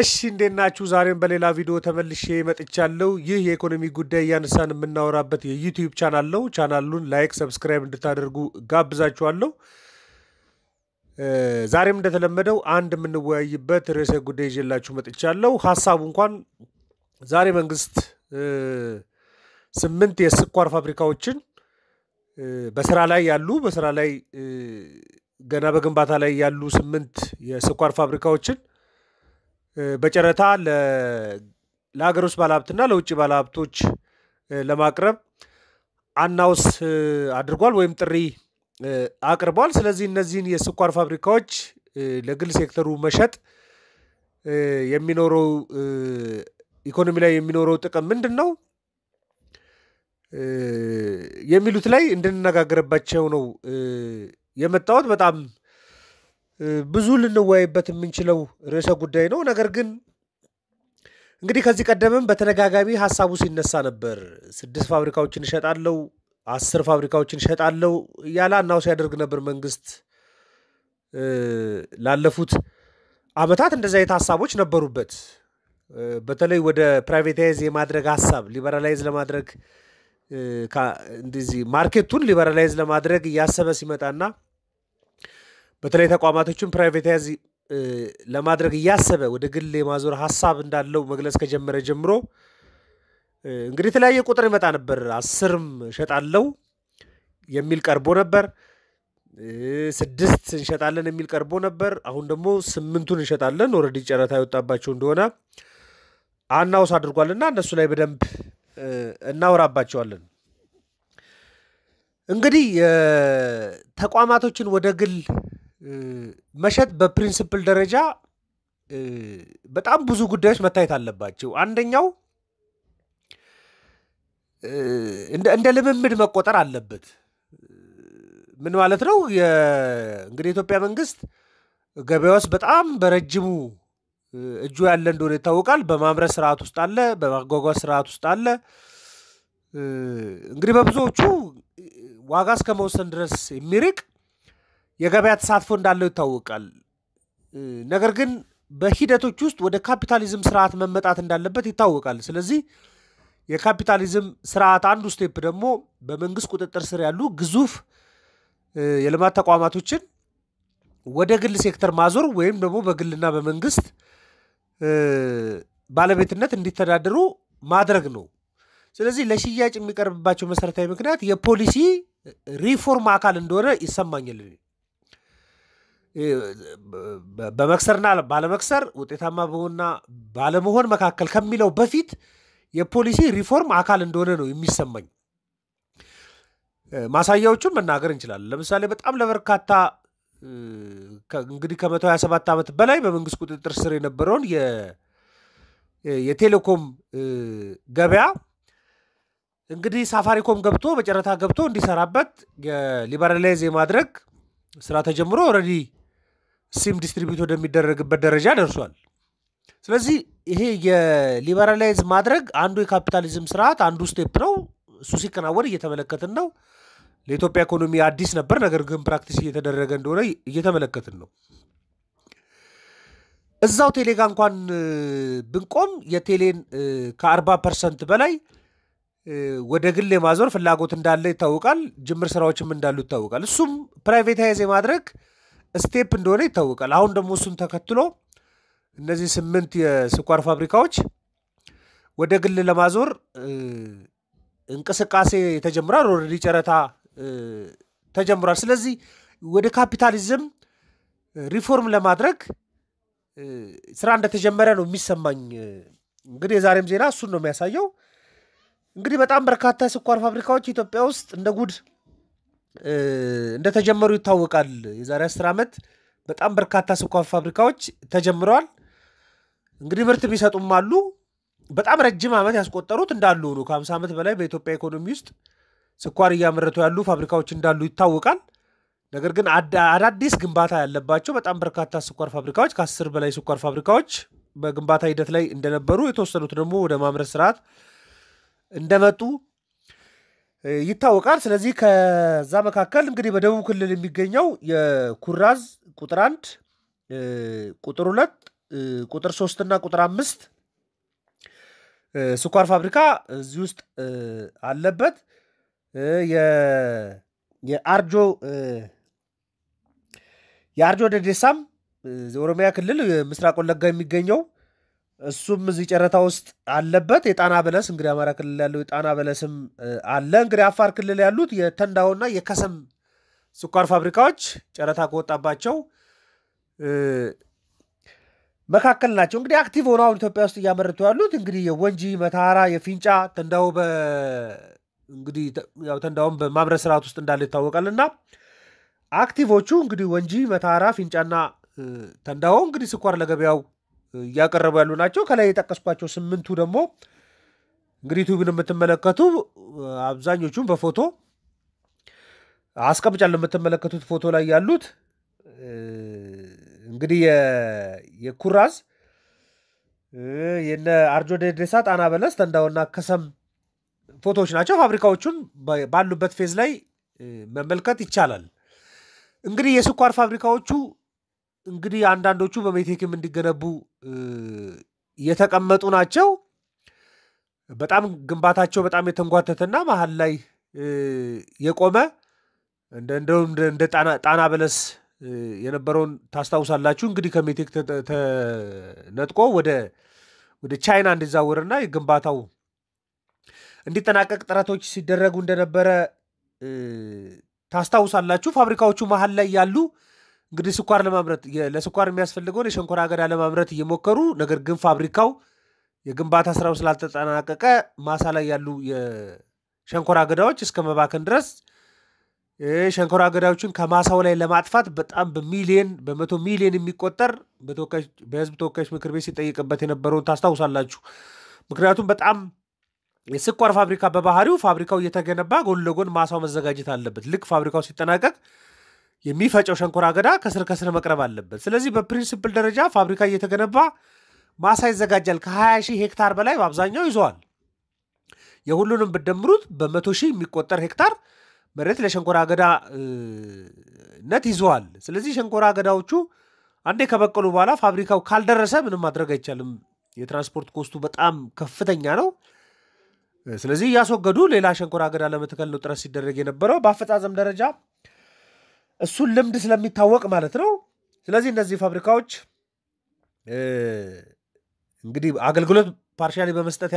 እሺ እንዴት ናችሁ? ዛሬም በሌላ ቪዲዮ ተመልሼ መጥቻለሁ። ይህ የኢኮኖሚ ጉዳይ እያነሳን የምናወራበት የዩቲዩብ ቻናል ነው። ቻናሉን ላይክ፣ ሰብስክራይብ እንድታደርጉ ጋብዛችኋለሁ። ዛሬም እንደተለመደው አንድ የምንወያይበት ርዕሰ ጉዳይ ይዤላችሁ መጥቻለሁ። ሀሳቡ እንኳን ዛሬ መንግስት ስምንት የስኳር ፋብሪካዎችን በስራ ላይ ያሉ በስራ ላይ ገና በግንባታ ላይ ያሉ ስምንት የስኳር ፋብሪካዎችን በጨረታ ለሀገር ውስጥ ባለሀብትና ለውጭ ባለሀብቶች ለማቅረብ አናውስ አድርጓል ወይም ጥሪ አቅርቧል። ስለዚህ እነዚህን የስኳር ፋብሪካዎች ለግል ሴክተሩ መሸጥ የሚኖረው ኢኮኖሚ ላይ የሚኖረው ጥቅም ምንድን ነው የሚሉት ላይ እንድንነጋገርባቸው ነው የመጣሁት። በጣም ብዙ ልንወያይበት የምንችለው ርዕሰ ጉዳይ ነው። ነገር ግን እንግዲህ ከዚህ ቀደምም በተደጋጋሚ ሀሳቡ ሲነሳ ነበር። ስድስት ፋብሪካዎችን እሸጣለሁ፣ አስር ፋብሪካዎችን እሸጣለሁ እያለ አናውስ ያደርግ ነበር መንግስት። ላለፉት አመታት እንደዚህ አይነት ሀሳቦች ነበሩበት። በተለይ ወደ ፕራይቬታይዝ የማድረግ ሀሳብ ሊበራላይዝ ለማድረግ እንደዚህ ማርኬቱን ሊበራላይዝ ለማድረግ እያሰበ ሲመጣና በተለይ ተቋማቶችን ፕራይቬታይዝ ለማድረግ እያሰበ ወደ ግል የማዞር ሀሳብ እንዳለው መግለጽ ከጀመረ ጀምሮ እንግዲህ የተለያየ ቁጥር ይመጣ ነበር። አስርም እሸጣለሁ የሚል ቀርቦ ነበር። ስድስት እንሸጣለን የሚል ቀርቦ ነበር። አሁን ደግሞ ስምንቱን እንሸጣለን ኦልሬዲ ጨረታ የወጣባቸው እንደሆነ አናውስ አድርጓልና እነሱ ላይ በደንብ እናወራባቸዋለን። እንግዲህ ተቋማቶችን ወደ ግል መሸጥ በፕሪንስፕል ደረጃ በጣም ብዙ ጉዳዮች መታየት አለባቸው። አንደኛው እንደ ልምምድ መቆጠር አለበት። ምን ማለት ነው? እንግዲህ የኢትዮጵያ መንግስት ገበያ ውስጥ በጣም በረጅሙ እጁ ያለ እንደሆነ ይታወቃል። በማምረት ስርዓት ውስጥ አለ፣ በማጓጓዝ ስርዓት ውስጥ አለ። እንግዲህ በብዙዎቹ ዋጋ እስከ መወሰን ድረስ የሚርቅ የገበያ ተሳትፎ እንዳለው ይታወቃል። ነገር ግን በሂደቶች ውስጥ ወደ ካፒታሊዝም ስርዓት መመጣት እንዳለበት ይታወቃል። ስለዚህ የካፒታሊዝም ስርዓት አንዱ ስቴፕ ደግሞ በመንግስት ቁጥጥር ስር ያሉ ግዙፍ የልማት ተቋማቶችን ወደ ግል ሴክተር ማዞር ወይም ደግሞ በግልና በመንግስት ባለቤትነት እንዲተዳደሩ ማድረግ ነው። ስለዚህ ለሽያጭ የሚቀርብባቸው መሰረታዊ ምክንያት የፖሊሲ ሪፎርም አካል እንደሆነ ይሰማኛል። በመክሰርና ባለመክሰር ውጤታማ በሆንና ባለመሆን መካከል ከሚለው በፊት የፖሊሲ ሪፎርም አካል እንደሆነ ነው የሚሰማኝ። ማሳያዎቹን መናገር እንችላለን። ለምሳሌ በጣም ለበርካታ እንግዲህ ከ127 ዓመት በላይ በመንግስት ቁጥጥር ስር የነበረውን የቴሌኮም ገበያ እንግዲህ ሳፋሪኮም ገብቶ በጨረታ ገብቶ እንዲሰራበት የሊበራላይዝ የማድረግ ስራ ተጀምሮ ኦልሬዲ ሲም ዲስትሪቢዩት ወደሚደረግበት ደረጃ ደርሷል። ስለዚህ ይሄ የሊበራላይዝ ማድረግ አንዱ የካፒታሊዝም ስርዓት አንዱ ስቴፕ ነው። እሱ ሲከናወን እየተመለከትን ነው። ለኢትዮጵያ ኢኮኖሚ አዲስ ነበር፣ ነገር ግን ፕራክቲስ እየተደረገ እንደሆነ እየተመለከትን ነው። እዛው ቴሌ ጋ እንኳን ብንቆም የቴሌን ከ ፐርሰንት በላይ ወደ ግል የማዞር ፍላጎት እንዳለ ይታወቃል። ጅምር ስራዎችም እንዳሉ ይታወቃል። እሱም ፕራይቬታይዝ የማድረግ ስቴፕ እንደሆነ ይታወቃል። አሁን ደግሞ እሱን ተከትሎ እነዚህ ስምንት የስኳር ፋብሪካዎች ወደ ግል ለማዞር እንቅስቃሴ ተጀምሯል። ኦልሬዲ ጨረታ ተጀምሯል። ስለዚህ ወደ ካፒታሊዝም ሪፎርም ለማድረግ ስራ እንደተጀመረ ነው የሚሰማኝ። እንግዲህ የዛሬም ዜና እሱን ነው የሚያሳየው። እንግዲህ በጣም በርካታ የስኳር ፋብሪካዎች ኢትዮጵያ ውስጥ እንደ ጉድ እንደተጀመሩ ይታወቃል። የዛሬ አስር ዓመት በጣም በርካታ ስኳር ፋብሪካዎች ተጀምረዋል። እንግዲህ ምርት የሚሰጡም አሉ። በጣም ረጅም ዓመት ያስቆጠሩት እንዳሉ ሆኑ ከ50 ዓመት በላይ በኢትዮጵያ ኢኮኖሚ ውስጥ ስኳር እያመረቱ ያሉ ፋብሪካዎች እንዳሉ ይታወቃል። ነገር ግን አዳዲስ ግንባታ ያለባቸው በጣም በርካታ ስኳር ፋብሪካዎች ከአስር በላይ ስኳር ፋብሪካዎች በግንባታ ሂደት ላይ እንደነበሩ የተወሰኑት ደግሞ ወደ ማምረት ስርዓት እንደመጡ ይታወቃል። ስለዚህ ከዛ መካከል እንግዲህ በደቡብ ክልል የሚገኘው የኩራዝ ቁጥር አንድ፣ ቁጥር ሁለት፣ ቁጥር ሶስት እና ቁጥር አምስት ስኳር ፋብሪካ እዚህ ውስጥ አለበት። የአርጆ የአርጆ ደዴሳም ኦሮሚያ ክልል ምስራቅ ወለጋ የሚገኘው እሱም እዚህ ጨረታ ውስጥ አለበት። የጣና በለስ እንግዲህ አማራ ክልል ያለው የጣና በለስም አለ። እንግዲህ አፋር ክልል ያሉት የተንዳሆና የከሰም ስኳር ፋብሪካዎች ጨረታ ከወጣባቸው መካከል ናቸው። እንግዲህ አክቲቭ ሆነው አሁን ኢትዮጵያ ውስጥ እያመረቱ ያሉት እንግዲህ የወንጂ መተሃራ፣ የፊንጫ ተንዳው እንግዲህ ያው በማምረት ስርዓት ውስጥ እንዳለ ይታወቃል። እና አክቲቮቹ እንግዲህ ወንጂ መተሃራ፣ ፊንጫና ተንዳው እንግዲህ ስኳር ለገበያው እያቀረቡ ያሉ ናቸው። ከላይ የጠቀስኳቸው ስምንቱ ደግሞ እንግዲህ ቱብን የምትመለከቱ አብዛኞቹም በፎቶ አስቀምጫለሁ። የምትመለከቱት ፎቶ ላይ ያሉት እንግዲህ የኩራዝ የነ አርጆ ደደሳ ጣና በለስ፣ ተንዳውና ከሰም ፎቶዎች ናቸው። ፋብሪካዎቹን ባሉበት ፌዝ ላይ መመልከት ይቻላል። እንግዲህ የስኳር ፋብሪካዎቹ እንግዲህ አንዳንዶቹ በሜቴክም እንዲገነቡ የተቀመጡ ናቸው። በጣም ግንባታቸው በጣም የተንጓተተና መሀል ላይ የቆመ እንደ ጣና በለስ የነበረውን ታስታውሳላችሁ። እንግዲህ ከሜቴክ ተነጥቆ ወደ ወደ ቻይና እንዲዛወርና ግንባታው እንዲጠናቀቅ ጥረቶች ሲደረጉ እንደነበረ ታስታውሳላችሁ። ፋብሪካዎቹ መሀል ላይ ያሉ እንግዲህ ስኳር ለማምረት ለስኳር የሚያስፈልገውን የሸንኮራ አገዳ ለማምረት እየሞከሩ ነገር ግን ፋብሪካው የግንባታ ስራው ስላልተጠናቀቀ ማሳ ላይ ያሉ የሸንኮራ አገዳዎች እስከ መባከን ድረስ ሸንኮራ አገዳዎችን ከማሳው ላይ ለማጥፋት በጣም በሚሊየን በመቶ ሚሊየን የሚቆጠር በህዝብ ተወካዮች ምክር ቤት ሲጠይቅበት የነበረውን ታስታውሳላችሁ። ምክንያቱም በጣም የስኳር ፋብሪካ በባህሪው ፋብሪካው እየተገነባ ጎን ለጎን ማሳው መዘጋጀት አለበት። ልክ ፋብሪካው ሲጠናቀቅ የሚፈጨው ሸንኮራ አገዳ ከስር ከስር መቅረብ አለበት። ስለዚህ በፕሪንስፕል ደረጃ ፋብሪካ እየተገነባ ማሳ ይዘጋጃል። ከ20 ሺህ ሄክታር በላይ በአብዛኛው ይዘዋል። የሁሉንም ብደምሩት በመቶ ሺህ የሚቆጠር ሄክታር መሬት ለሸንኮራ አገዳነት ይዘዋል። ስለዚህ ሸንኮራ አገዳዎቹ አንዴ ከበቀሉ በኋላ ፋብሪካው ካልደረሰ ምንም ማድረግ አይቻልም። የትራንስፖርት ኮስቱ በጣም ከፍተኛ ነው። ስለዚህ እያስወገዱ ሌላ ሸንኮራ አገዳ ለመትከል ነው ጥረት ሲደረግ የነበረው። በአፈጻጸም ደረጃ እሱን ልምድ ስለሚታወቅ ማለት ነው። ስለዚህ እነዚህ ፋብሪካዎች እንግዲህ አገልግሎት ፓርሻሊ በመስጠት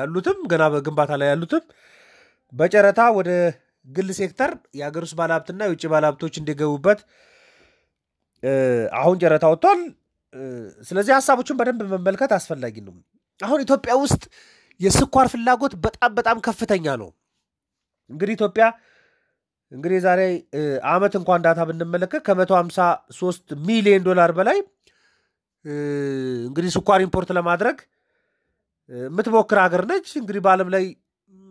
ያሉትም ገና በግንባታ ላይ ያሉትም በጨረታ ወደ ግል ሴክተር የሀገር ውስጥ ባለሀብትና የውጭ ባለሀብቶች እንዲገቡበት አሁን ጨረታ ወጥቷል። ስለዚህ ሀሳቦችን በደንብ መመልከት አስፈላጊ ነው። አሁን ኢትዮጵያ ውስጥ የስኳር ፍላጎት በጣም በጣም ከፍተኛ ነው። እንግዲህ ኢትዮጵያ እንግዲህ ዛሬ አመት እንኳን ዳታ ብንመለከት ከ153 ሚሊዮን ዶላር በላይ እንግዲህ ስኳር ኢምፖርት ለማድረግ የምትሞክር ሀገር ነች። እንግዲህ በዓለም ላይ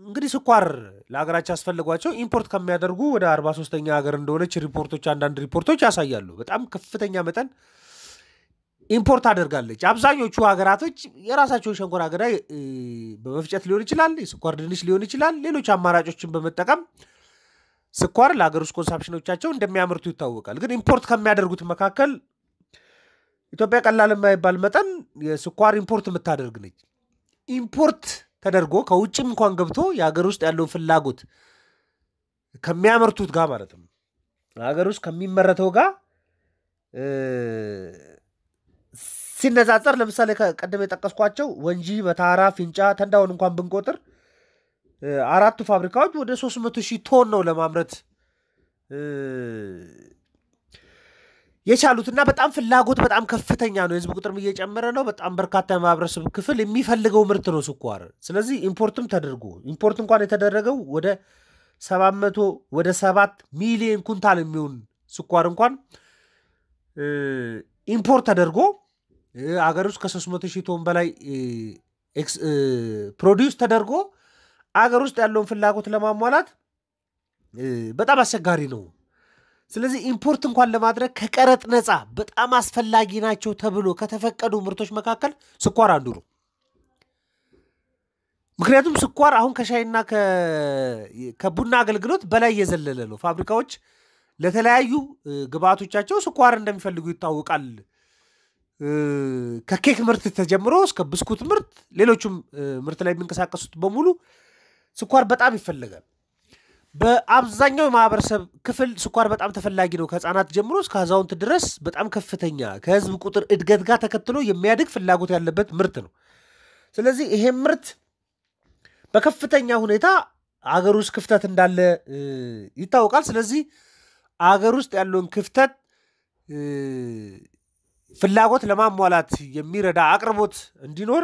እንግዲህ ስኳር ለሀገራቸው ያስፈልጓቸው ኢምፖርት ከሚያደርጉ ወደ 43ኛ ሀገር እንደሆነች ሪፖርቶች አንዳንድ ሪፖርቶች ያሳያሉ። በጣም ከፍተኛ መጠን ኢምፖርት አደርጋለች። አብዛኞቹ ሀገራቶች የራሳቸውን ሸንኮራ አገዳ በመፍጨት ሊሆን ይችላል፣ የስኳር ድንች ሊሆን ይችላል፣ ሌሎች አማራጮችን በመጠቀም ስኳር ለሀገር ውስጥ ኮንሳምፕሽኖቻቸው እንደሚያመርቱ ይታወቃል። ግን ኢምፖርት ከሚያደርጉት መካከል ኢትዮጵያ ቀላል የማይባል መጠን የስኳር ኢምፖርት የምታደርግ ነች። ኢምፖርት ተደርጎ ከውጭም እንኳን ገብቶ የሀገር ውስጥ ያለውን ፍላጎት ከሚያመርቱት ጋር ማለት ነው ሀገር ውስጥ ከሚመረተው ጋር ሲነጻጸር ለምሳሌ ቀደም የጠቀስኳቸው ወንጂ፣ በታራ፣ ፊንጫ፣ ተንዳውን እንኳን ብንቆጥር አራቱ ፋብሪካዎች ወደ 300 ሺህ ቶን ነው ለማምረት የቻሉት እና በጣም ፍላጎት በጣም ከፍተኛ ነው። የህዝብ ቁጥርም እየጨመረ ነው። በጣም በርካታ የማህበረሰብ ክፍል የሚፈልገው ምርት ነው ስኳር። ስለዚህ ኢምፖርትም ተደርጎ ኢምፖርት እንኳን የተደረገው ወደ 700 ወደ 7 ሚሊዮን ኩንታል የሚሆን ስኳር እንኳን ኢምፖርት ተደርጎ አገር ውስጥ ከ300 ሺህ ቶን በላይ ፕሮዲውስ ተደርጎ አገር ውስጥ ያለውን ፍላጎት ለማሟላት በጣም አስቸጋሪ ነው። ስለዚህ ኢምፖርት እንኳን ለማድረግ ከቀረጥ ነፃ በጣም አስፈላጊ ናቸው ተብሎ ከተፈቀዱ ምርቶች መካከል ስኳር አንዱ ነው። ምክንያቱም ስኳር አሁን ከሻይና ከቡና አገልግሎት በላይ እየዘለለ ነው። ፋብሪካዎች ለተለያዩ ግብአቶቻቸው ስኳር እንደሚፈልጉ ይታወቃል። ከኬክ ምርት ተጀምሮ እስከ ብስኩት ምርት፣ ሌሎቹም ምርት ላይ የሚንቀሳቀሱት በሙሉ ስኳር በጣም ይፈለጋል። በአብዛኛው የማህበረሰብ ክፍል ስኳር በጣም ተፈላጊ ነው። ከህፃናት ጀምሮ እስከ አዛውንት ድረስ በጣም ከፍተኛ ከህዝብ ቁጥር እድገት ጋር ተከትሎ የሚያድግ ፍላጎት ያለበት ምርት ነው። ስለዚህ ይሄ ምርት በከፍተኛ ሁኔታ አገር ውስጥ ክፍተት እንዳለ ይታወቃል። ስለዚህ አገር ውስጥ ያለውን ክፍተት ፍላጎት ለማሟላት የሚረዳ አቅርቦት እንዲኖር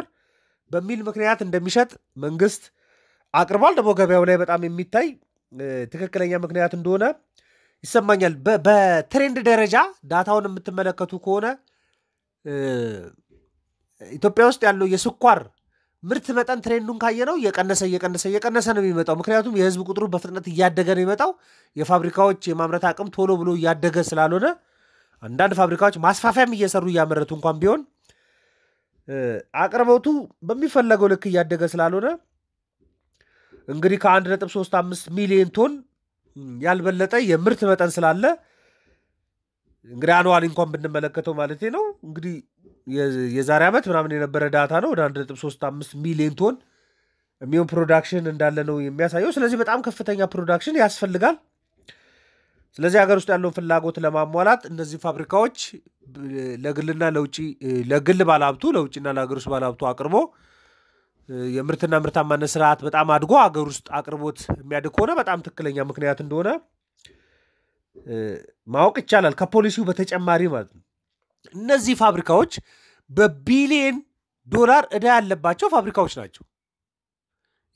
በሚል ምክንያት እንደሚሸጥ መንግስት አቅርቧል። ደግሞ ገበያው ላይ በጣም የሚታይ ትክክለኛ ምክንያት እንደሆነ ይሰማኛል። በትሬንድ ደረጃ ዳታውን የምትመለከቱ ከሆነ ኢትዮጵያ ውስጥ ያለው የስኳር ምርት መጠን ትሬንዱን ካየ ነው እየቀነሰ እየቀነሰ እየቀነሰ ነው የሚመጣው። ምክንያቱም የህዝብ ቁጥሩ በፍጥነት እያደገ ነው የሚመጣው። የፋብሪካዎች የማምረት አቅም ቶሎ ብሎ እያደገ ስላልሆነ አንዳንድ ፋብሪካዎች ማስፋፊያም እየሰሩ እያመረቱ እንኳን ቢሆን አቅርቦቱ በሚፈለገው ልክ እያደገ ስላልሆነ እንግዲህ ከ1.35 ሚሊዮን ቶን ያልበለጠ የምርት መጠን ስላለ እንግዲህ አኑዋል እንኳን ብንመለከተው ማለት ነው እንግዲህ የዛሬ ዓመት ምናምን የነበረ ዳታ ነው። ወደ 1.35 ሚሊዮን ቶን የሚሆን ፕሮዳክሽን እንዳለ ነው የሚያሳየው። ስለዚህ በጣም ከፍተኛ ፕሮዳክሽን ያስፈልጋል። ስለዚህ ሀገር ውስጥ ያለውን ፍላጎት ለማሟላት እነዚህ ፋብሪካዎች ለግልና ለውጭ ለግል ባለሀብቱ ለውጭና ለሀገር ውስጥ ባለሀብቱ አቅርቦ የምርትና ምርታማነት ስርዓት በጣም አድጎ ሀገር ውስጥ አቅርቦት የሚያድግ ከሆነ በጣም ትክክለኛ ምክንያት እንደሆነ ማወቅ ይቻላል። ከፖሊሲው በተጨማሪ ማለት ነው። እነዚህ ፋብሪካዎች በቢሊየን ዶላር እዳ ያለባቸው ፋብሪካዎች ናቸው።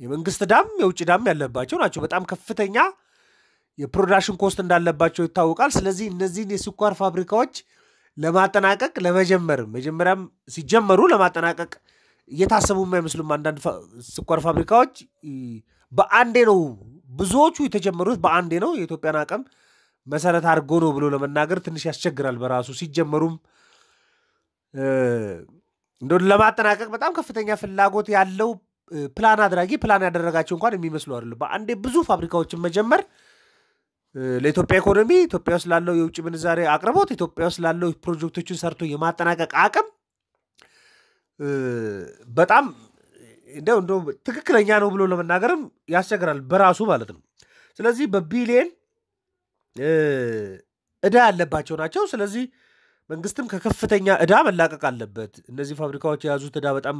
የመንግስት ዳም የውጭ ዳም ያለባቸው ናቸው። በጣም ከፍተኛ የፕሮዳክሽን ኮስት እንዳለባቸው ይታወቃል። ስለዚህ እነዚህን የስኳር ፋብሪካዎች ለማጠናቀቅ ለመጀመር መጀመሪያም ሲጀመሩ ለማጠናቀቅ የታሰቡ የማይመስሉም አንዳንድ ስኳር ፋብሪካዎች በአንዴ ነው ብዙዎቹ የተጀመሩት በአንዴ ነው። የኢትዮጵያን አቅም መሰረት አድርጎ ነው ብሎ ለመናገር ትንሽ ያስቸግራል በራሱ ሲጀመሩም እንደ ለማጠናቀቅ በጣም ከፍተኛ ፍላጎት ያለው ፕላን አድራጊ ፕላን ያደረጋቸው እንኳን የሚመስሉ አይደሉም። በአንዴ ብዙ ፋብሪካዎችን መጀመር ለኢትዮጵያ ኢኮኖሚ፣ ኢትዮጵያ ውስጥ ላለው የውጭ ምንዛሬ አቅርቦት፣ ኢትዮጵያ ውስጥ ላለው ፕሮጀክቶችን ሰርቶ የማጠናቀቅ አቅም በጣም እንደው እንደው ትክክለኛ ነው ብሎ ለመናገርም ያስቸግራል በራሱ ማለት ነው። ስለዚህ በቢሊየን እዳ ያለባቸው ናቸው። ስለዚህ መንግስትም ከከፍተኛ እዳ መላቀቅ አለበት። እነዚህ ፋብሪካዎች የያዙት እዳ በጣም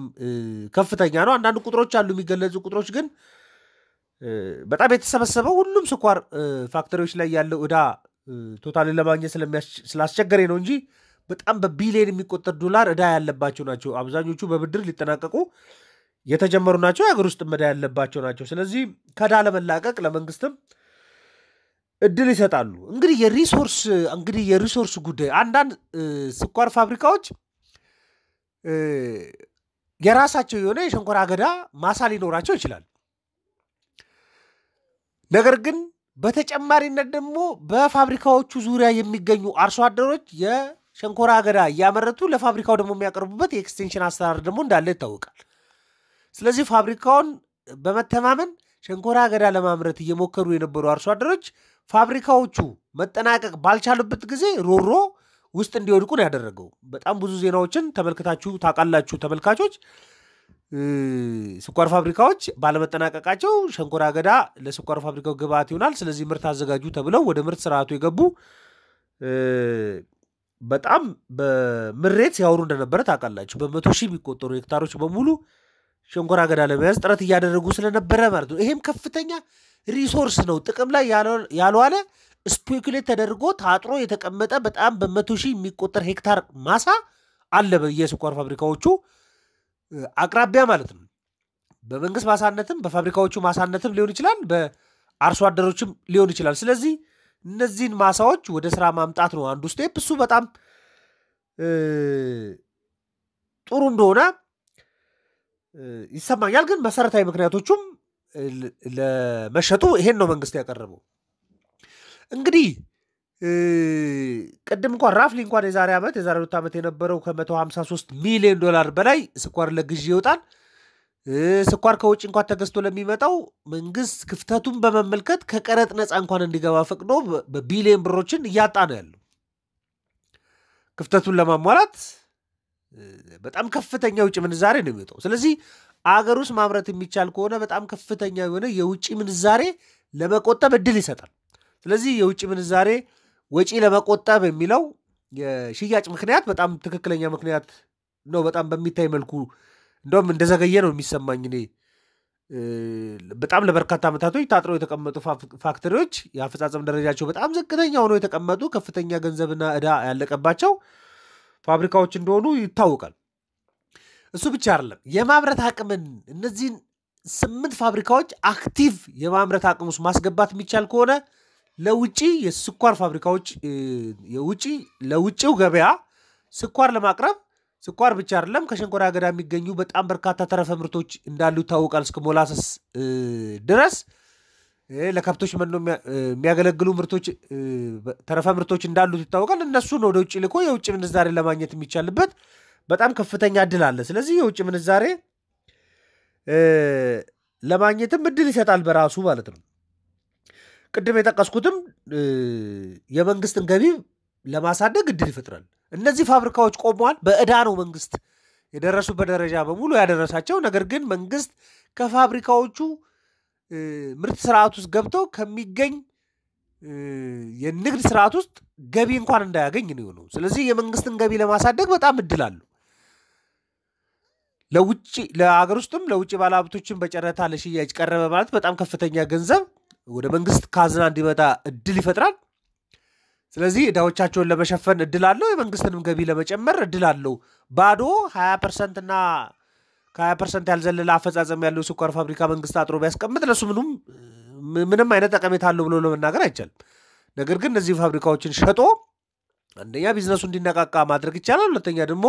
ከፍተኛ ነው። አንዳንድ ቁጥሮች አሉ፣ የሚገለጹ ቁጥሮች ግን በጣም የተሰበሰበው ሁሉም ስኳር ፋክተሪዎች ላይ ያለው እዳ ቶታልን ለማግኘት ስላስቸገሬ ነው እንጂ በጣም በቢሊየን የሚቆጠር ዶላር እዳ ያለባቸው ናቸው። አብዛኞቹ በብድር ሊጠናቀቁ የተጀመሩ ናቸው። የሀገር ውስጥ እዳ ያለባቸው ናቸው። ስለዚህ ከዳ ለመላቀቅ ለመንግስትም እድል ይሰጣሉ። እንግዲህ የሪሶርስ እንግዲህ የሪሶርስ ጉዳይ አንዳንድ ስኳር ፋብሪካዎች የራሳቸው የሆነ የሸንኮራ አገዳ ማሳ ሊኖራቸው ይችላል። ነገር ግን በተጨማሪነት ደግሞ በፋብሪካዎቹ ዙሪያ የሚገኙ አርሶ አደሮች ሸንኮራ አገዳ እያመረቱ ለፋብሪካው ደግሞ የሚያቀርቡበት የኤክስቴንሽን አሰራር ደግሞ እንዳለ ይታወቃል። ስለዚህ ፋብሪካውን በመተማመን ሸንኮራ አገዳ ለማምረት እየሞከሩ የነበሩ አርሶ አደሮች ፋብሪካዎቹ መጠናቀቅ ባልቻሉበት ጊዜ ሮሮ ውስጥ እንዲወድቁ ነው ያደረገው። በጣም ብዙ ዜናዎችን ተመልክታችሁ ታውቃላችሁ ተመልካቾች። ስኳር ፋብሪካዎች ባለመጠናቀቃቸው ሸንኮራ አገዳ ለስኳር ፋብሪካው ግብአት ይሆናል፣ ስለዚህ ምርት አዘጋጁ ተብለው ወደ ምርት ስርዓቱ የገቡ በጣም በምሬት ሲያወሩ እንደነበረ ታውቃላችሁ። በመቶ ሺህ የሚቆጠሩ ሄክታሮች በሙሉ ሸንኮራ አገዳ ለመያዝ ጥረት እያደረጉ ስለነበረ ማለት ነው። ይሄም ከፍተኛ ሪሶርስ ነው። ጥቅም ላይ ያልዋለ ስፔኩሌት ተደርጎ ታጥሮ የተቀመጠ በጣም በመቶ ሺህ የሚቆጠር ሄክታር ማሳ አለ በየስኳር ፋብሪካዎቹ አቅራቢያ ማለት ነው። በመንግስት ማሳነትም በፋብሪካዎቹ ማሳነትም ሊሆን ይችላል፣ በአርሶ አደሮችም ሊሆን ይችላል። ስለዚህ እነዚህን ማሳዎች ወደ ስራ ማምጣት ነው አንዱ ስቴፕ። እሱ በጣም ጥሩ እንደሆነ ይሰማኛል። ግን መሰረታዊ ምክንያቶቹም ለመሸጡ ይሄን ነው መንግስት ያቀረበው። እንግዲህ ቅድም እንኳን ራፍሊ እንኳን የዛሬ ዓመት የዛሬ ሁለት ዓመት የነበረው ከ153 ሚሊዮን ዶላር በላይ ስኳር ለግዢ ይወጣል። ስኳር ከውጭ እንኳን ተገዝቶ ለሚመጣው መንግስት ክፍተቱን በመመልከት ከቀረጥ ነፃ እንኳን እንዲገባ ፈቅዶ በቢሊየን ብሮችን እያጣ ነው ያለው። ክፍተቱን ለማሟላት በጣም ከፍተኛ የውጭ ምንዛሬ ነው የሚወጣው። ስለዚህ አገር ውስጥ ማምረት የሚቻል ከሆነ በጣም ከፍተኛ የሆነ የውጭ ምንዛሬ ለመቆጠብ እድል ይሰጣል። ስለዚህ የውጭ ምንዛሬ ወጪ ለመቆጠብ የሚለው የሽያጭ ምክንያት በጣም ትክክለኛ ምክንያት ነው፣ በጣም በሚታይ መልኩ እንደውም እንደዘገየ ነው የሚሰማኝ እኔ በጣም ለበርካታ ዓመታቶች ታጥረው የተቀመጡ ፋክተሪዎች የአፈጻጸም ደረጃቸው በጣም ዝቅተኛ ሆነው የተቀመጡ ከፍተኛ ገንዘብና እዳ ያለቀባቸው ፋብሪካዎች እንደሆኑ ይታወቃል። እሱ ብቻ አይደለም፣ የማምረት አቅምን እነዚህን ስምንት ፋብሪካዎች አክቲቭ የማምረት አቅም ውስጥ ማስገባት የሚቻል ከሆነ ለውጪ የስኳር ፋብሪካዎች የውጪ ለውጪው ገበያ ስኳር ለማቅረብ ስኳር ብቻ አይደለም፣ ከሸንኮራ አገዳ የሚገኙ በጣም በርካታ ተረፈ ምርቶች እንዳሉ ይታወቃል። እስከ ሞላሰስ ድረስ ለከብቶች መኖ የሚያገለግሉ ምርቶች ተረፈ ምርቶች እንዳሉት ይታወቃል። እነሱን ወደ ውጭ ልኮ የውጭ ምንዛሬ ለማግኘት የሚቻልበት በጣም ከፍተኛ እድል አለ። ስለዚህ የውጭ ምንዛሬ ለማግኘትም እድል ይሰጣል በራሱ ማለት ነው። ቅድም የጠቀስኩትም የመንግስትን ገቢ ለማሳደግ እድል ይፈጥራል። እነዚህ ፋብሪካዎች ቆመዋል። በእዳ ነው መንግስት የደረሱበት ደረጃ በሙሉ ያደረሳቸው። ነገር ግን መንግስት ከፋብሪካዎቹ ምርት ስርዓት ውስጥ ገብተው ከሚገኝ የንግድ ስርዓት ውስጥ ገቢ እንኳን እንዳያገኝ ነው የሆነው። ስለዚህ የመንግስትን ገቢ ለማሳደግ በጣም እድል አሉ። ለውጭ ለሀገር ውስጥም ለውጭ ባለሀብቶችን በጨረታ ለሽያጭ ቀረበ ማለት በጣም ከፍተኛ ገንዘብ ወደ መንግስት ካዝና እንዲመጣ እድል ይፈጥራል። ስለዚህ እዳዎቻቸውን ለመሸፈን እድል አለው። የመንግስትንም ገቢ ለመጨመር እድል አለው። ባዶ 20 ፐርሰንት እና ከ20 ፐርሰንት ያልዘለለ አፈጻጸም ያለው ስኳር ፋብሪካ መንግስት አጥሮ ቢያስቀምጥ ለሱ ምንም ምንም አይነት ጠቀሜታ አለው ብሎ ለመናገር አይቻልም። ነገር ግን እነዚህ ፋብሪካዎችን ሸጦ አንደኛ ቢዝነሱ እንዲነቃቃ ማድረግ ይቻላል። ሁለተኛ ደግሞ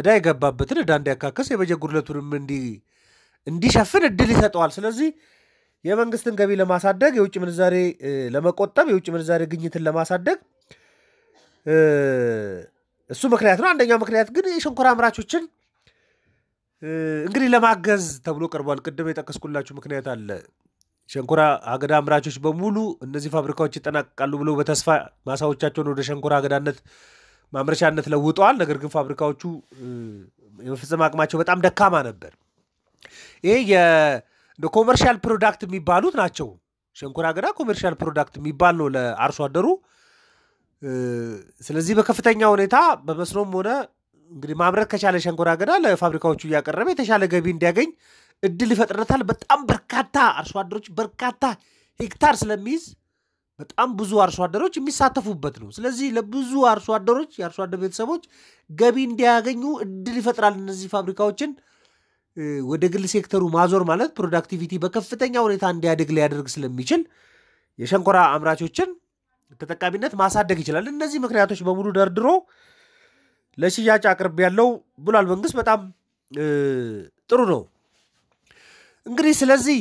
እዳ የገባበትን እዳ እንዲያካከስ የበጀት ጉድለቱንም እንዲሸፍን እድል ይሰጠዋል። ስለዚህ የመንግስትን ገቢ ለማሳደግ፣ የውጭ ምንዛሬ ለመቆጠብ፣ የውጭ ምንዛሬ ግኝትን ለማሳደግ እሱ ምክንያት ነው። አንደኛው ምክንያት ግን የሸንኮራ አምራቾችን እንግዲህ ለማገዝ ተብሎ ቀርቧል። ቅድም የጠቀስኩላችሁ ምክንያት አለ። ሸንኮራ አገዳ አምራቾች በሙሉ እነዚህ ፋብሪካዎች ይጠናቀቃሉ ብሎ በተስፋ ማሳዎቻቸውን ወደ ሸንኮራ አገዳነት ማምረቻነት ለውጠዋል። ነገር ግን ፋብሪካዎቹ የመፈጸም አቅማቸው በጣም ደካማ ነበር። ይሄ እንደ ኮመርሻል ፕሮዳክት የሚባሉት ናቸው። ሸንኮራ አገዳ ኮመርሻል ፕሮዳክት የሚባል ነው ለአርሶ አደሩ ስለዚህ በከፍተኛ ሁኔታ በመስኖም ሆነ እንግዲህ ማምረት ከቻለ ሸንኮራ አገዳ ለፋብሪካዎቹ እያቀረበ የተሻለ ገቢ እንዲያገኝ እድል ይፈጥርለታል። በጣም በርካታ አርሶ አደሮች በርካታ ሄክታር ስለሚይዝ በጣም ብዙ አርሶ አደሮች የሚሳተፉበት ነው። ስለዚህ ለብዙ አርሶ አደሮች፣ የአርሶ አደር ቤተሰቦች ገቢ እንዲያገኙ እድል ይፈጥራል። እነዚህ ፋብሪካዎችን ወደ ግል ሴክተሩ ማዞር ማለት ፕሮዳክቲቪቲ በከፍተኛ ሁኔታ እንዲያድግ ሊያደርግ ስለሚችል የሸንኮራ አምራቾችን ተጠቃሚነት ማሳደግ ይችላል። እነዚህ ምክንያቶች በሙሉ ደርድሮ ለሽያጭ አቅርብ ያለው ብሏል መንግስት። በጣም ጥሩ ነው። እንግዲህ ስለዚህ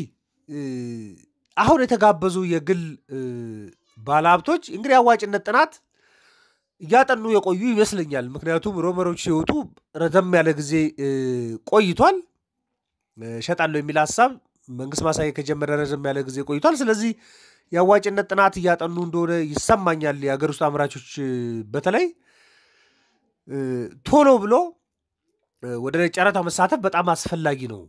አሁን የተጋበዙ የግል ባለሀብቶች እንግዲህ አዋጭነት ጥናት እያጠኑ የቆዩ ይመስለኛል። ምክንያቱም ሮመሮች ሲወጡ ረዘም ያለ ጊዜ ቆይቷል። እሸጣለሁ የሚል ሀሳብ መንግስት ማሳየት ከጀመረ ረዘም ያለ ጊዜ ቆይቷል። ስለዚህ የአዋጭነት ጥናት እያጠኑ እንደሆነ ይሰማኛል። የሀገር ውስጥ አምራቾች በተለይ ቶሎ ብሎ ወደ ጨረታው መሳተፍ በጣም አስፈላጊ ነው።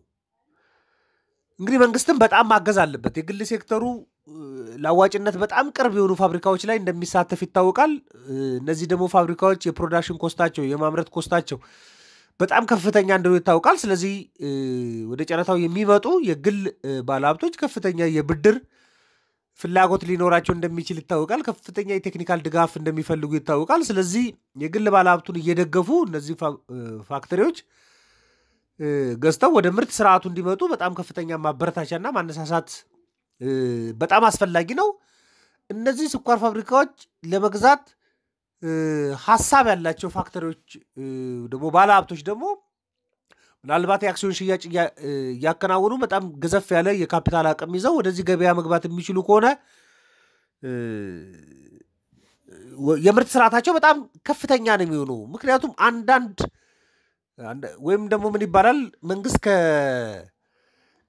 እንግዲህ መንግስትም በጣም ማገዝ አለበት። የግል ሴክተሩ ለአዋጭነት በጣም ቅርብ የሆኑ ፋብሪካዎች ላይ እንደሚሳተፍ ይታወቃል። እነዚህ ደግሞ ፋብሪካዎች የፕሮዳክሽን ኮስታቸው የማምረት ኮስታቸው በጣም ከፍተኛ እንደሆነ ይታወቃል። ስለዚህ ወደ ጨረታው የሚመጡ የግል ባለሀብቶች ከፍተኛ የብድር ፍላጎት ሊኖራቸው እንደሚችል ይታወቃል። ከፍተኛ የቴክኒካል ድጋፍ እንደሚፈልጉ ይታወቃል። ስለዚህ የግል ባለሀብቱን እየደገፉ እነዚህ ፋክተሪዎች ገዝተው ወደ ምርት ስርዓቱ እንዲመጡ በጣም ከፍተኛ ማበረታቻና ማነሳሳት በጣም አስፈላጊ ነው። እነዚህ ስኳር ፋብሪካዎች ለመግዛት ሀሳብ ያላቸው ፋክተሪዎች ደግሞ ባለሀብቶች ደግሞ ምናልባት የአክሲዮን ሽያጭ እያከናወኑ በጣም ገዘፍ ያለ የካፒታል አቅም ይዘው ወደዚህ ገበያ መግባት የሚችሉ ከሆነ የምርት ስርዓታቸው በጣም ከፍተኛ ነው የሚሆኑ። ምክንያቱም አንዳንድ ወይም ደግሞ ምን ይባላል መንግስት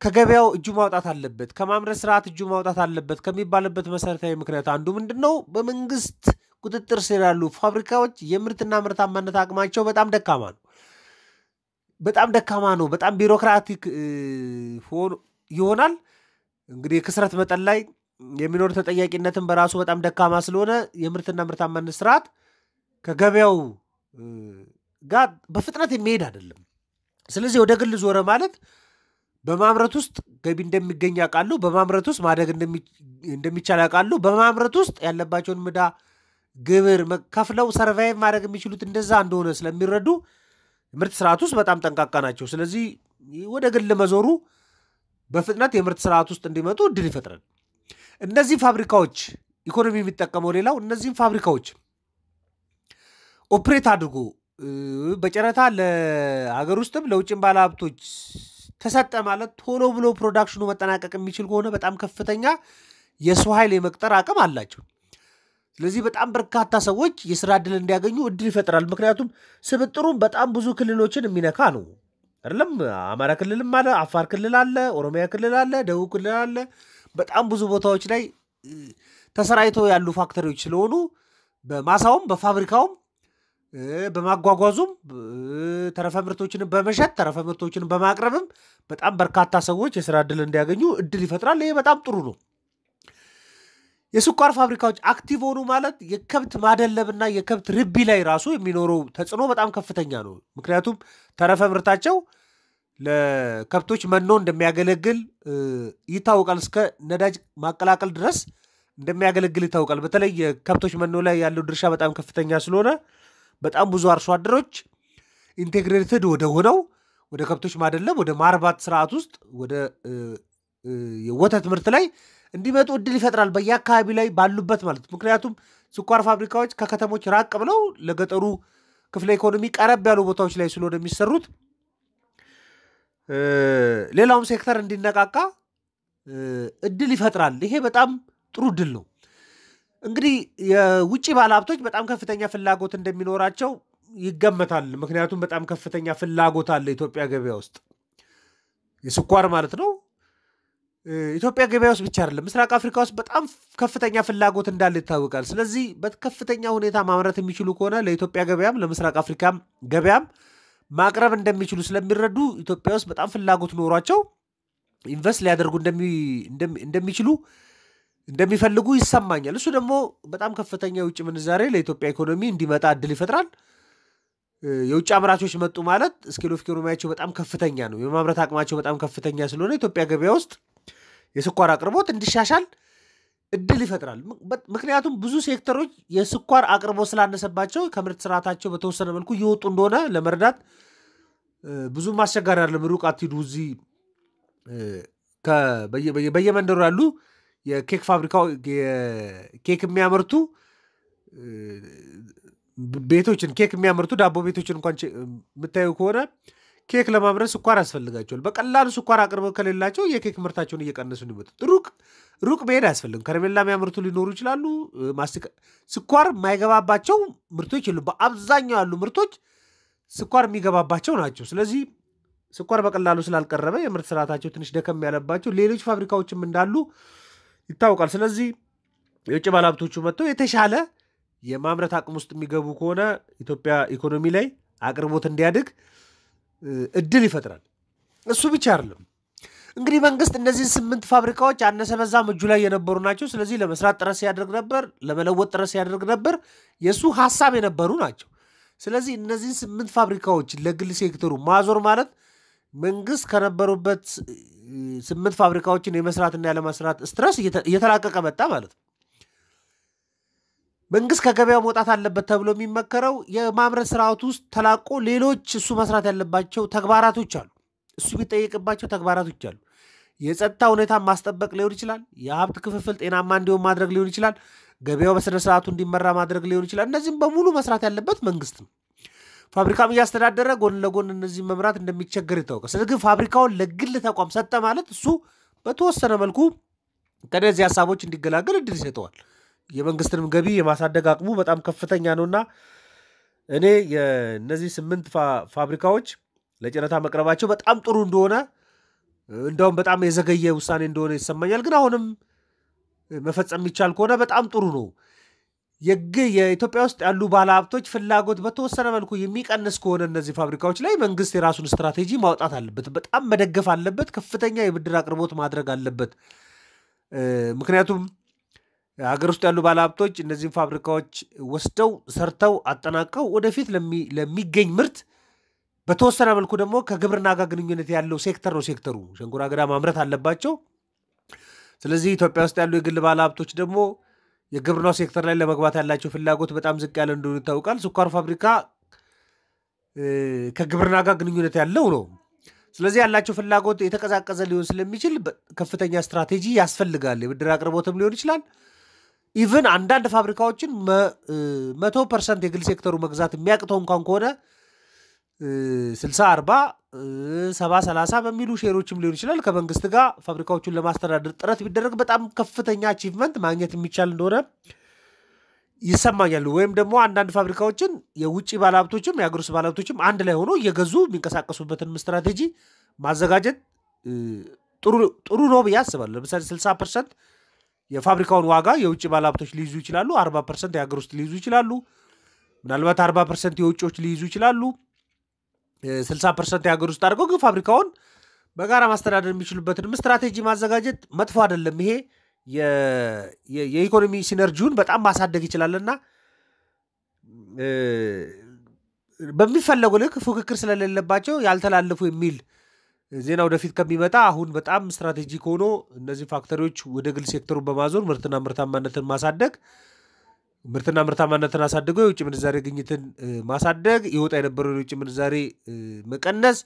ከገበያው እጁ ማውጣት አለበት፣ ከማምረት ስርዓት እጁ ማውጣት አለበት ከሚባልበት መሰረታዊ ምክንያት አንዱ ምንድን ነው? በመንግስት ቁጥጥር ስር ያሉ ፋብሪካዎች የምርትና ምርታማነት አቅማቸው በጣም ደካማ ነው። በጣም ደካማ ነው። በጣም ቢሮክራቲክ ይሆናል። እንግዲህ የክስረት መጠን ላይ የሚኖር ተጠያቂነትን በራሱ በጣም ደካማ ስለሆነ የምርትና ምርታማነት ስርዓት ከገበያው ጋር በፍጥነት የሚሄድ አይደለም። ስለዚህ ወደ ግል ዞረ ማለት በማምረት ውስጥ ገቢ እንደሚገኝ ያውቃሉ። በማምረት ውስጥ ማደግ እንደሚቻል ያውቃሉ። በማምረት ውስጥ ያለባቸውን ምዳ ግብር ከፍለው ሰርቫይቭ ማድረግ የሚችሉት እንደዛ እንደሆነ ስለሚረዱ ምርት ስርዓት ውስጥ በጣም ጠንቃቃ ናቸው። ስለዚህ ወደ ግል መዞሩ በፍጥነት የምርት ስርዓት ውስጥ እንዲመጡ እድል ይፈጥራል። እነዚህ ፋብሪካዎች ኢኮኖሚ የሚጠቀመው ሌላው እነዚህም ፋብሪካዎች ኦፕሬት አድርጎ በጨረታ ለሀገር ውስጥም ለውጭም ባለሀብቶች ተሰጠ ማለት ቶሎ ብሎ ፕሮዳክሽኑ መጠናቀቅ የሚችል ከሆነ በጣም ከፍተኛ የሰው ኃይል የመቅጠር አቅም አላቸው። ስለዚህ በጣም በርካታ ሰዎች የስራ እድል እንዲያገኙ እድል ይፈጥራል። ምክንያቱም ስብጥሩም በጣም ብዙ ክልሎችን የሚነካ ነው። አይደለም አማራ ክልልም አለ፣ አፋር ክልል አለ፣ ኦሮሚያ ክልል አለ፣ ደቡብ ክልል አለ። በጣም ብዙ ቦታዎች ላይ ተሰራይቶ ያሉ ፋክተሪዎች ስለሆኑ በማሳውም በፋብሪካውም በማጓጓዙም ተረፈ ምርቶችን በመሸጥ ተረፈ ምርቶችን በማቅረብም በጣም በርካታ ሰዎች የስራ እድል እንዲያገኙ እድል ይፈጥራል። ይሄ በጣም ጥሩ ነው። የስኳር ፋብሪካዎች አክቲቭ ሆኑ ማለት የከብት ማደለብና የከብት ርቢ ላይ ራሱ የሚኖረው ተጽዕኖ በጣም ከፍተኛ ነው። ምክንያቱም ተረፈ ምርታቸው ለከብቶች መኖ እንደሚያገለግል ይታወቃል። እስከ ነዳጅ ማቀላቀል ድረስ እንደሚያገለግል ይታወቃል። በተለይ የከብቶች መኖ ላይ ያለው ድርሻ በጣም ከፍተኛ ስለሆነ በጣም ብዙ አርሶ አደሮች ኢንቴግሬትድ ወደ ሆነው ወደ ከብቶች ማደለብ፣ ወደ ማርባት ስርዓት ውስጥ ወደ የወተት ምርት ላይ እንዲመጡ እድል ይፈጥራል፣ በየአካባቢ ላይ ባሉበት ማለት ምክንያቱም ስኳር ፋብሪካዎች ከከተሞች ራቅ ብለው ለገጠሩ ክፍለ ኢኮኖሚ ቀረብ ያሉ ቦታዎች ላይ ስለሆነ የሚሰሩት ሌላውም ሴክተር እንዲነቃቃ እድል ይፈጥራል። ይሄ በጣም ጥሩ እድል ነው። እንግዲህ የውጭ ባለሀብቶች በጣም ከፍተኛ ፍላጎት እንደሚኖራቸው ይገመታል። ምክንያቱም በጣም ከፍተኛ ፍላጎት አለ ኢትዮጵያ ገበያ ውስጥ የስኳር ማለት ነው። ኢትዮጵያ ገበያ ውስጥ ብቻ አይደለም፣ ምስራቅ አፍሪካ ውስጥ በጣም ከፍተኛ ፍላጎት እንዳለ ይታወቃል። ስለዚህ በከፍተኛ ሁኔታ ማምረት የሚችሉ ከሆነ ለኢትዮጵያ ገበያም ለምስራቅ አፍሪካም ገበያም ማቅረብ እንደሚችሉ ስለሚረዱ ኢትዮጵያ ውስጥ በጣም ፍላጎት ኖሯቸው ኢንቨስት ሊያደርጉ እንደሚችሉ እንደሚፈልጉ ይሰማኛል። እሱ ደግሞ በጣም ከፍተኛ የውጭ ምንዛሬ ለኢትዮጵያ ኢኮኖሚ እንዲመጣ እድል ይፈጥራል። የውጭ አምራቾች መጡ ማለት ስኬል ኦፍ ኢኮኖሚያቸው በጣም ከፍተኛ ነው። የማምረት አቅማቸው በጣም ከፍተኛ ስለሆነ ኢትዮጵያ ገበያ ውስጥ የስኳር አቅርቦት እንዲሻሻል እድል ይፈጥራል። ምክንያቱም ብዙ ሴክተሮች የስኳር አቅርቦት ስላነሰባቸው ከምርት ስርዓታቸው በተወሰነ መልኩ እየወጡ እንደሆነ ለመረዳት ብዙም አስቸጋሪ አይደለም። ሩቅ አትሂዱ። እዚህ በየመንደሩ ያሉ የኬክ ፋብሪካው ኬክ የሚያመርቱ ቤቶችን ኬክ የሚያመርቱ ዳቦ ቤቶችን እንኳን የምታዩ ከሆነ ኬክ ለማምረት ስኳር ያስፈልጋቸዋል። በቀላሉ ስኳር አቅርበው ከሌላቸው የኬክ ምርታቸውን እየቀነሱ እንዲመጡ ሩቅ ሩቅ መሄድ አያስፈልግም። ከረሜላ የሚያምርቱ ሊኖሩ ይችላሉ። ስኳር የማይገባባቸው ምርቶች የሉ። በአብዛኛው ያሉ ምርቶች ስኳር የሚገባባቸው ናቸው። ስለዚህ ስኳር በቀላሉ ስላልቀረበ የምርት ስርዓታቸው ትንሽ ደከም ያለባቸው ሌሎች ፋብሪካዎችም እንዳሉ ይታወቃል። ስለዚህ የውጭ ባለሀብቶቹ መጥተው የተሻለ የማምረት አቅም ውስጥ የሚገቡ ከሆነ ኢትዮጵያ ኢኮኖሚ ላይ አቅርቦት እንዲያድግ እድል ይፈጥራል። እሱ ብቻ አይደለም። እንግዲህ መንግስት እነዚህን ስምንት ፋብሪካዎች አነሰ በዛም እጁ ላይ የነበሩ ናቸው። ስለዚህ ለመስራት ጥረት ሲያደርግ ነበር፣ ለመለወጥ ጥረት ሲያደርግ ነበር። የእሱ ሀሳብ የነበሩ ናቸው። ስለዚህ እነዚህን ስምንት ፋብሪካዎች ለግል ሴክተሩ ማዞር ማለት መንግስት ከነበሩበት ስምንት ፋብሪካዎችን የመስራትና ያለመስራት ስትረስ እየተላቀቀ መጣ ማለት ነው። መንግስት ከገበያ መውጣት አለበት ተብሎ የሚመከረው የማምረት ስርዓቱ ውስጥ ተላቆ ሌሎች እሱ መስራት ያለባቸው ተግባራቶች አሉ። እሱ የሚጠየቅባቸው ተግባራቶች አሉ። የጸጥታ ሁኔታ ማስጠበቅ ሊሆን ይችላል። የሀብት ክፍፍል ጤናማ እንዲሆን ማድረግ ሊሆን ይችላል። ገበያው በስነ ስርዓቱ እንዲመራ ማድረግ ሊሆን ይችላል። እነዚህም በሙሉ መስራት ያለበት መንግስት ነው። ፋብሪካም እያስተዳደረ ጎን ለጎን እነዚህ መምራት እንደሚቸገር ይታወቀ። ስለዚህ ግን ፋብሪካውን ለግል ተቋም ሰጠ ማለት እሱ በተወሰነ መልኩ ከነዚህ ሀሳቦች እንዲገላገል እድል ይሰጠዋል። የመንግስትንም ገቢ የማሳደግ አቅሙ በጣም ከፍተኛ ነውና እኔ የእነዚህ ስምንት ፋብሪካዎች ለጨረታ መቅረባቸው በጣም ጥሩ እንደሆነ እንደውም በጣም የዘገየ ውሳኔ እንደሆነ ይሰማኛል። ግን አሁንም መፈጸም የሚቻል ከሆነ በጣም ጥሩ ነው። የግ የኢትዮጵያ ውስጥ ያሉ ባለሀብቶች ፍላጎት በተወሰነ መልኩ የሚቀንስ ከሆነ እነዚህ ፋብሪካዎች ላይ መንግስት የራሱን ስትራቴጂ ማውጣት አለበት። በጣም መደገፍ አለበት። ከፍተኛ የብድር አቅርቦት ማድረግ አለበት። ምክንያቱም ሀገር ውስጥ ያሉ ባለሀብቶች እነዚህን ፋብሪካዎች ወስደው ሰርተው አጠናቀው ወደፊት ለሚገኝ ምርት በተወሰነ መልኩ ደግሞ ከግብርና ጋር ግንኙነት ያለው ሴክተር ነው። ሴክተሩ ሸንኮራ አገዳ ማምረት አለባቸው። ስለዚህ ኢትዮጵያ ውስጥ ያሉ የግል ባለሀብቶች ደግሞ የግብርናው ሴክተር ላይ ለመግባት ያላቸው ፍላጎት በጣም ዝቅ ያለ እንደሆነ ይታወቃል። ስኳር ፋብሪካ ከግብርና ጋር ግንኙነት ያለው ነው። ስለዚህ ያላቸው ፍላጎት የተቀዛቀዘ ሊሆን ስለሚችል ከፍተኛ ስትራቴጂ ያስፈልጋል። የብድር አቅርቦትም ሊሆን ይችላል ኢቭን አንዳንድ ፋብሪካዎችን መቶ ፐርሰንት የግል ሴክተሩ መግዛት የሚያቅተው እንኳን ከሆነ ስልሳ አርባ ሰባ ሰላሳ በሚሉ ሼሮችም ሊሆን ይችላል ከመንግስት ጋር ፋብሪካዎቹን ለማስተዳደር ጥረት ቢደረግ በጣም ከፍተኛ አቺቭመንት ማግኘት የሚቻል እንደሆነ ይሰማኛሉ። ወይም ደግሞ አንዳንድ ፋብሪካዎችን የውጭ ባለሀብቶችም የአገር ውስጥ ባለሀብቶችም አንድ ላይ ሆኖ እየገዙ የሚንቀሳቀሱበትን ስትራቴጂ ማዘጋጀት ጥሩ ነው ብዬ አስባለሁ። ለምሳሌ ስልሳ ፐርሰንት የፋብሪካውን ዋጋ የውጭ ባለሀብቶች ሊይዙ ይችላሉ። አርባ ፐርሰንት የሀገር ውስጥ ሊይዙ ይችላሉ። ምናልባት አርባ ፐርሰንት የውጭዎች ሊይዙ ይችላሉ። ስልሳ ፐርሰንት የሀገር ውስጥ አድርገው ግን ፋብሪካውን በጋራ ማስተዳደር የሚችሉበትንም ስትራቴጂ ማዘጋጀት መጥፎ አይደለም። ይሄ የኢኮኖሚ ሲነርጂውን በጣም ማሳደግ ይችላልና በሚፈለጉ ልክ ፉክክር ስለሌለባቸው ያልተላለፉ የሚል ዜና ወደፊት ከሚመጣ አሁን በጣም ስትራቴጂክ ሆኖ እነዚህ ፋክተሪዎች ወደ ግል ሴክተሩን በማዞር ምርትና ምርታማነትን ማሳደግ ምርትና ምርታማነትን አሳድጎ የውጭ ምንዛሬ ግኝትን ማሳደግ፣ ይወጣ የነበረውን የውጭ ምንዛሬ መቀነስ፣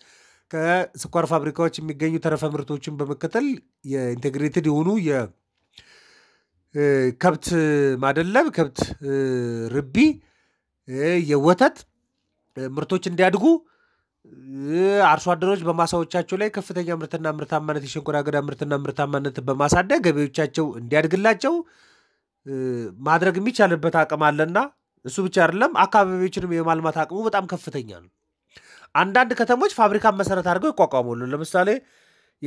ከስኳር ፋብሪካዎች የሚገኙ ተረፈ ምርቶችን በመከተል የኢንቴግሬትድ የሆኑ የከብት ማደለብ፣ ከብት ርቢ፣ የወተት ምርቶች እንዲያድጉ አርሶ አደሮች በማሳዎቻቸው ላይ ከፍተኛ ምርትና ምርታማነት የሸንኮራ አገዳ ምርትና ምርታማነት በማሳደግ ገቢዎቻቸው እንዲያድግላቸው ማድረግ የሚቻልበት አቅም አለና እሱ ብቻ አይደለም፣ አካባቢዎችንም የማልማት አቅሙ በጣም ከፍተኛ ነው። አንዳንድ ከተሞች ፋብሪካን መሰረት አድርገው ይቋቋማሉ። ለምሳሌ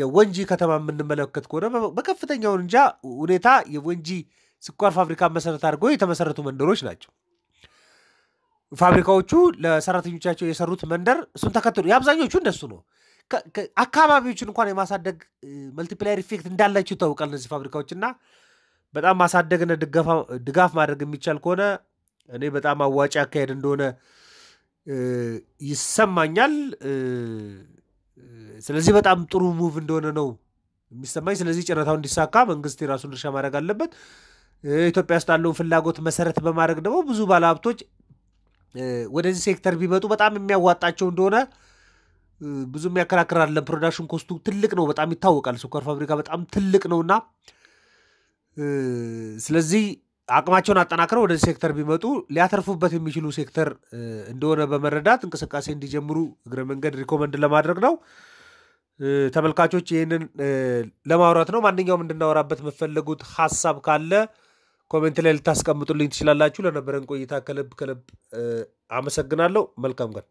የወንጂ ከተማ የምንመለከት ከሆነ በከፍተኛ ሁኔታ የወንጂ ስኳር ፋብሪካን መሰረት አድርገው የተመሰረቱ መንደሮች ናቸው። ፋብሪካዎቹ ለሰራተኞቻቸው የሰሩት መንደር እሱን ተከትሎ የአብዛኞቹ እንደሱ ነው። አካባቢዎችን እንኳን የማሳደግ መልቲፕላየር ኢፌክት እንዳላቸው ይታወቃል። እነዚህ ፋብሪካዎች እና በጣም ማሳደግና ድጋፍ ማድረግ የሚቻል ከሆነ እኔ በጣም አዋጭ አካሄድ እንደሆነ ይሰማኛል። ስለዚህ በጣም ጥሩ ሙቭ እንደሆነ ነው የሚሰማኝ። ስለዚህ ጨረታው እንዲሳካ መንግስት የራሱን ድርሻ ማድረግ አለበት። ኢትዮጵያ ውስጥ ያለውን ፍላጎት መሰረት በማድረግ ደግሞ ብዙ ባለሀብቶች ወደዚህ ሴክተር ቢመጡ በጣም የሚያዋጣቸው እንደሆነ ብዙ የሚያከራክር አለን። ፕሮዳክሽን ኮስቱ ትልቅ ነው፣ በጣም ይታወቃል። ስኳር ፋብሪካ በጣም ትልቅ ነውና ስለዚህ አቅማቸውን አጠናክረው ወደዚህ ሴክተር ቢመጡ ሊያተርፉበት የሚችሉ ሴክተር እንደሆነ በመረዳት እንቅስቃሴ እንዲጀምሩ እግረ መንገድ ሪኮመንድ ለማድረግ ነው። ተመልካቾች ይህንን ለማውራት ነው። ማንኛውም እንድናወራበት መፈለጉት ሀሳብ ካለ ኮሜንት ላይ ልታስቀምጡልኝ ትችላላችሁ። ለነበረን ቆይታ ከልብ ከልብ አመሰግናለሁ። መልካም ቀን